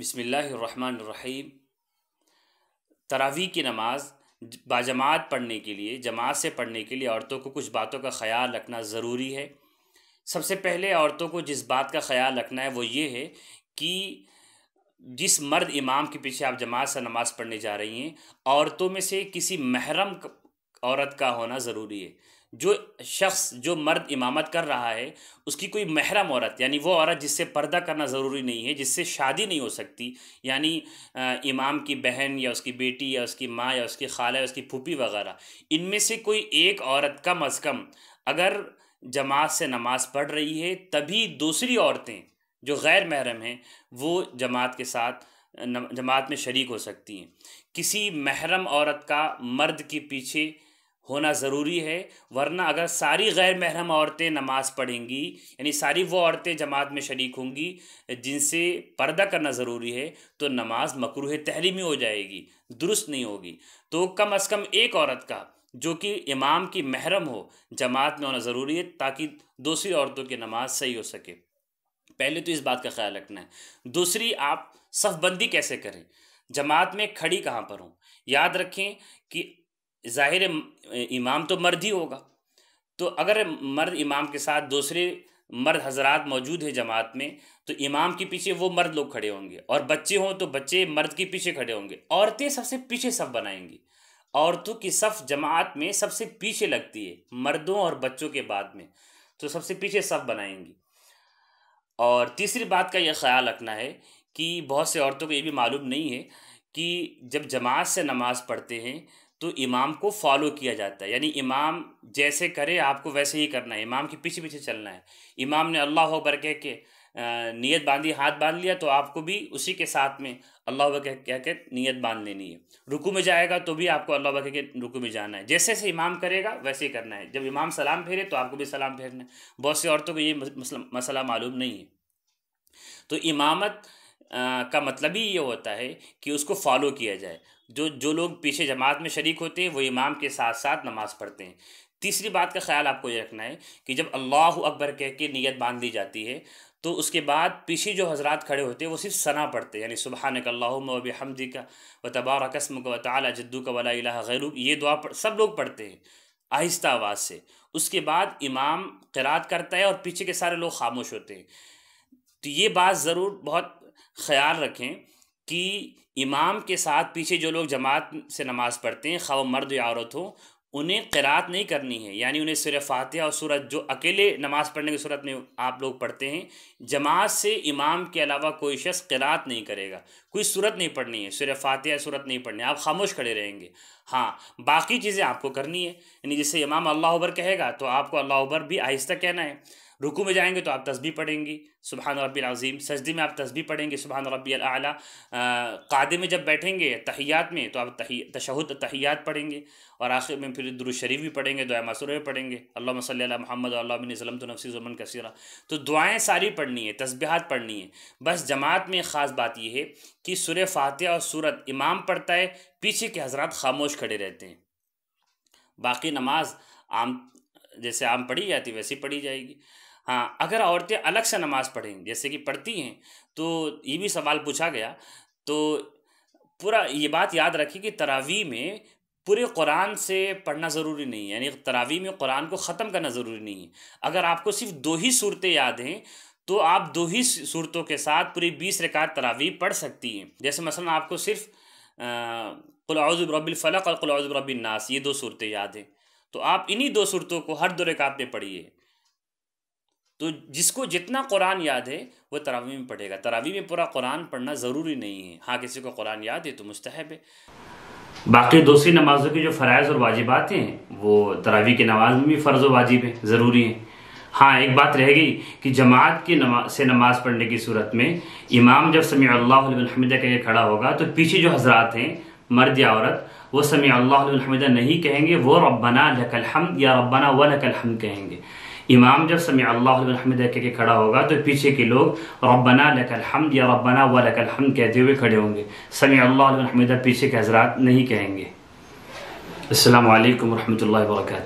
बसमीम तरावी की नमाज़ बाजमात पढ़ने के लिए जमात से पढ़ने के लिए औरतों को कुछ बातों का ख्याल रखना ज़रूरी है सबसे पहले औरतों को जिस बात का ख्याल रखना है वो ये है कि जिस मर्द इमाम के पीछे आप जमात से नमाज़ पढ़ने जा रही हैं औरतों में से किसी महरम औरत का होना ज़रूरी है जो शख्स जो मर्द इमामत कर रहा है उसकी कोई महरम औरत यानी वो औरत जिससे पर्दा करना ज़रूरी नहीं है जिससे शादी नहीं हो सकती यानी इमाम की बहन या उसकी बेटी या उसकी माँ या उसकी खाला या उसकी फूपी वगैरह इनमें से कोई एक औरत कम अज़ कम अगर जमात से नमाज़ पढ़ रही है तभी दूसरी औरतें जो गैर महरम हैं वो जमात के साथ जमात में शरीक हो सकती हैं किसी महरम औरत का मर्द के पीछे होना ज़रूरी है वरना अगर सारी गैर महरम औरतें नमाज़ पढ़ेंगी यानी सारी वो औरतें जमात में शरीक होंगी जिनसे पर्दा करना ज़रूरी है तो नमाज मकरूह तहरीमी हो जाएगी दुरुस्त नहीं होगी तो कम अज़ कम एक औरत का जो कि इमाम की महरम हो जमात में होना ज़रूरी है ताकि दूसरी औरतों की नमाज सही हो सके पहले तो इस बात का ख्याल रखना है दूसरी आप सफ़बंदी कैसे करें जमात में खड़ी कहाँ पर हों याद रखें कि ज़ाहिर इमाम तो मर्द ही होगा तो अगर मर्द इमाम के साथ दूसरे मर्द हजरात मौजूद है जमात में तो इमाम के पीछे वो मर्द लोग खड़े होंगे और बच्चे हों तो बच्चे मर्द के पीछे खड़े होंगे औरतें सबसे पीछे सब बनाएंगी औरतों की सफ़ जमात में सबसे पीछे लगती है मर्दों और बच्चों के बाद में तो सबसे पीछे सब बनाएंगी और तीसरी बात का यह ख्याल रखना है कि बहुत से औरतों को ये भी मालूम नहीं है कि जब जमात से नमाज़ पढ़ते हैं तो इमाम को फॉलो किया जाता है यानी इमाम जैसे करे आपको वैसे ही करना है इमाम के पीछे पीछे चलना है इमाम ने अल्लाह अकबर कह के नीयत बांधी हाथ बांध लिया तो आपको भी उसी के साथ में अल्लाह अकबर कह के नीयत बांध लेनी है रुकू में जाएगा तो भी आपको अल्लाह कह के रुकू में जाना है जैसे जैसे इमाम करेगा वैसे ही करना है जब इमाम सलाम फेरे तो आपको भी सलाम फेरना है बहुत सी औरतों को ये मसला मालूम नहीं है तो इमामत आ, का मतलब ही ये होता है कि उसको फॉलो किया जाए जो जो लोग पीछे जमात में शरीक होते हैं वो इमाम के साथ साथ नमाज़ पढ़ते हैं तीसरी बात का ख्याल आपको ये रखना है कि जब अल्लाह अकबर कह के नीयत बांध ली जाती है तो उसके बाद पीछे जो हजरात खड़े होते हैं वो सिर्फ सना पढ़ते हैं यानी सुबह वब हमदी का व तबार कस्म का व जद्दू का वला गैरू ये दुआ पढ़, सब लोग पढ़ते हैं आहिस्ता आवाज़ से उसके बाद इमाम करात करता है और पीछे के सारे लोग खामोश होते हैं तो ये बात ज़रूर बहुत ख्याल रखें कि इमाम के साथ पीछे जो लोग जमात से नमाज़ पढ़ते हैं खा मर्द या औरत हो उन्हें किरात नहीं करनी है यानी उन्हें सूर्य फातिहा और सूरत जो अकेले नमाज़ पढ़ने की सूरत में आप लोग पढ़ते हैं जमात से इमाम के अलावा कोई शख्स किरात नहीं करेगा कोई सूरत नहीं पढ़नी है सूर्य फातिहा सूरत नहीं पढ़नी आप खामोश खड़े रहेंगे हाँ बाकी चीज़ें आपको करनी है यानी जैसे इमाम अल्लाह उबर कहेगा तो आपको अल्लाह उबर भी आहिस्ता कहना है रुकू में जाएंगे तो आप तस्बी पढ़ेंगी सुबहान रबी अज़ीम सजदी में आप तस्बी पढ़ेंगे सुबहान रबी अला कादे में जब बैठेंगे तहियात में तो आप तही तशहद तहियात पढ़ेंगे और आखिर में फिर दुरुशरीफ भी पढ़ेंगे दुआ मसूर भी पढ़ेंगे अल्लाह मसल महमद वसलम तो नफ़ी जुम्मन कसीरा तो दुआएँ सारी पढ़नी है तस्बीहात पढ़नी है बस जमात में ख़ास बात यह है कि सुर फातह और सूरत इमाम पढ़ता है पीछे के हजरात खामोश खड़े रहते हैं बाकी नमाज आम जैसे आम पढ़ी जाती वैसी पढ़ी जाएगी हाँ अगर औरतें अलग से नमाज पढ़ें जैसे कि पढ़ती हैं तो ये भी सवाल पूछा गया तो पूरा ये बात याद रखिए कि तरावी में पूरे कुरान से पढ़ना ज़रूरी नहीं है यानी तरावी में कुरान को ख़त्म करना ज़रूरी नहीं है अगर आपको सिर्फ दो ही सूरतें याद हैं तो आप दो ही सूरतों के साथ पूरी बीस रिकात तरावी पढ़ सकती हैं जैसे मसल आपको सिर्फ कुलौज़ुब्रबिलफ़लक और नास ये दो सूरतें याद हैं तो आप इन्हीं दो सूरतों को हर दो रिकात में पढ़िए तो जिसको जितना कुरान याद है वो तरावी में पढ़ेगा तरावी में पूरा कुरान पढ़ना ज़रूरी नहीं है हाँ किसी को कुरान याद है तो मुस्तहब है बाकी दूसरी नमाज़ों के जो फ़रज़ और वाजिबात हैं वो तरावी की नमाज में भी फ़र्ज़ और वाजिब है ज़रूरी हैं हाँ एक बात रह गई कि जमात की नमा से नमाज़ पढ़ने की सूरत में इमाम जब समी अल्लाहमद कहकर खड़ा होगा तो पीछे जो हजरात हैं मर्द या औरत वो समी अल्लाहमद नहीं कहेंगे वो रब्बना लकल हम या रब्बना व लकल हम कहेंगे इमाम जब समय अल्लाहमद कह के खड़ा होगा तो पीछे के लोग रबना लकल हमद या रबना व लकल हम कहते हुए खड़े होंगे समय अल्लाहमद पीछे के हजरात नहीं कहेंगे असलकम वरहमल वर्का